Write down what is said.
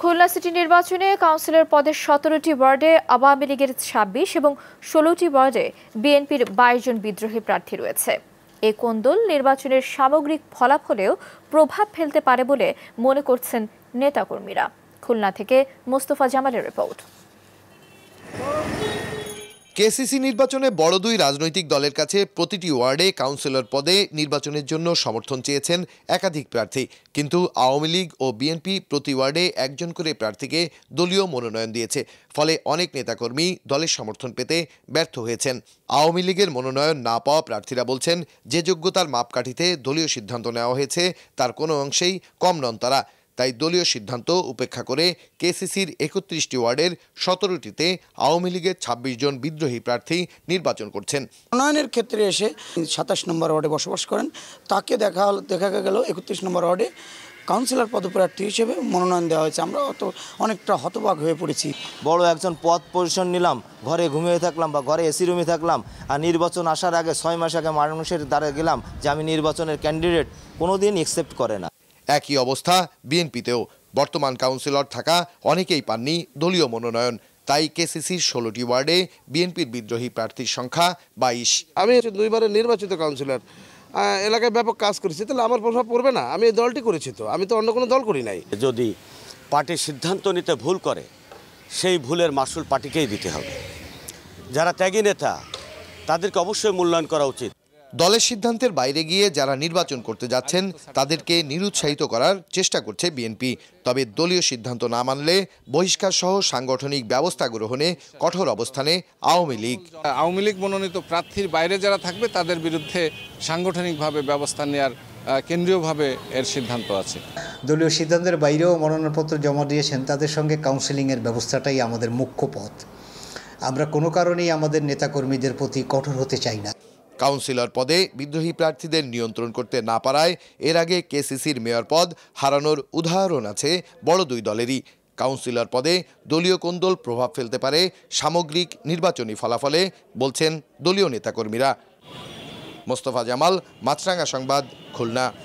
Khulna city নির্বাচনে councillor পদে সতেরোটি ওয়ার্ডে আওয়ামী লীগের ছাব্বিশ এবং ষোলোটি ওয়ার্ডে বিএনপির বাইশ জন বিদ্রোহী প্রার্থী রয়েছে এ কোন্দল নির্বাচনের সামগ্রিক ফলাফলেও প্রভাব ফেলতে পারে বলে মনে করছেন নেতাকর্মীরা খুলনা থেকে মোস্তফা জামালের রিপোর্ট কেসিসি নির্বাচনে বড় দুই রাজনৈতিক দলের কাছে প্রতিটি ওয়ার্ডে কাউন্সিলর পদে নির্বাচনের জন্য সমর্থন চেয়েছেন একাধিক প্রার্থী কিন্তু আওয়ামী লীগ ও বিএনপি প্রতি ওয়ার্ডে একজন করে প্রার্থীকে দলীয় মনোনয়ন দিয়েছে ফলে অনেক নেতাকর্মী দলের সমর্থন পেতে ব্যর্থ হয়েছেন আওয়ামী লীগের মনোনয়ন না পাওয়া প্রার্থীরা বলছেন যে যোগ্যতার মাপকাঠিতে দলীয় সিদ্ধান্ত নেওয়া হয়েছে তার কোনো অংশেই কম নন তারা তাই দলীয় সিদ্ধান্ত উপেক্ষা করে কেসিসির একত্রিশটি ওয়ার্ডের সতেরোটিতে আওয়ামী লীগের ছাব্বিশ জন বিদ্রোহী প্রার্থী নির্বাচন করছেন উন্নয়নের ক্ষেত্রে এসে সাতাশ নম্বর ওয়ার্ডে বসবাস করেন তাকে দেখা দেখা গেল একত্রিশ নম্বর ওয়ার্ডে কাউন্সিলর পদপ্রার্থী হিসেবে মনোনয়ন দেওয়া হয়েছে আমরা অত অনেকটা হতবাক হয়ে পড়েছি বড় একজন পদ পজিশন নিলাম ঘরে ঘুমিয়ে থাকলাম বা ঘরে এসি রুমে থাকলাম আর নির্বাচন আসার আগে ছয় মাস আগে মানুষের দ্বারা গেলাম যে আমি নির্বাচনের ক্যান্ডিডেট কোনো দিন একসেপ্ট করে না একই অবস্থা বিএনপিতেও বর্তমান কাউন্সিলর থাকা অনেকেই পাননি দলীয় মনোনয়ন তাই কেসিসির ষোলোটি ওয়ার্ডে বিএনপির বিদ্রোহী প্রার্থীর সংখ্যা বাইশ আমি দুইবারের নির্বাচিত কাউন্সিলর এলাকায় ব্যাপক কাজ করেছি তাহলে আমার প্রভাব পড়বে না আমি এই দলটি করেছি তো আমি তো অন্য কোনো দল করি নাই যদি পার্টি সিদ্ধান্ত নিতে ভুল করে সেই ভুলের মাসুল পার্টিকেই দিতে হবে যারা ত্যাগী নেতা তাদেরকে অবশ্যই মূল্যায়ন করা উচিত দলের সিদ্ধান্তের বাইরে গিয়ে যারা নির্বাচন করতে যাচ্ছেন তাদেরকে নিরুৎসাহিত করার চেষ্টা করছে বিএনপি তবে দলীয় সিদ্ধান্ত না মানলে বহিষ্কার সহ সাংগঠনিক ব্যবস্থা গ্রহণে কঠোর অবস্থানে আওয়ামী লীগ আওয়ামী লীগ মনোনীত প্রার্থীর বাইরে যারা থাকবে তাদের বিরুদ্ধে সাংগঠনিকভাবে ব্যবস্থা নেয়ার কেন্দ্রীয়ভাবে এর সিদ্ধান্ত আছে দলীয় সিদ্ধান্তের বাইরেও মনোনয়নপত্র জমা দিয়েছেন তাদের সঙ্গে কাউন্সেলিংয়ের ব্যবস্থাটাই আমাদের মুখ্য পথ আমরা কোনো কারণেই আমাদের নেতাকর্মীদের প্রতি কঠোর হতে চাই না কাউন্সিলর পদে বিদ্রোহী প্রার্থীদের নিয়ন্ত্রণ করতে না পারায় এর আগে কেসিসির মেয়র পদ হারানোর উদাহরণ আছে বড় দুই দলেরই কাউন্সিলর পদে দলীয় কোন্দল প্রভাব ফেলতে পারে সামগ্রিক নির্বাচনী ফলাফলে বলছেন দলীয় নেতাকর্মীরা মোস্তফা জামাল মাছরাঙ্গা সংবাদ খুলনা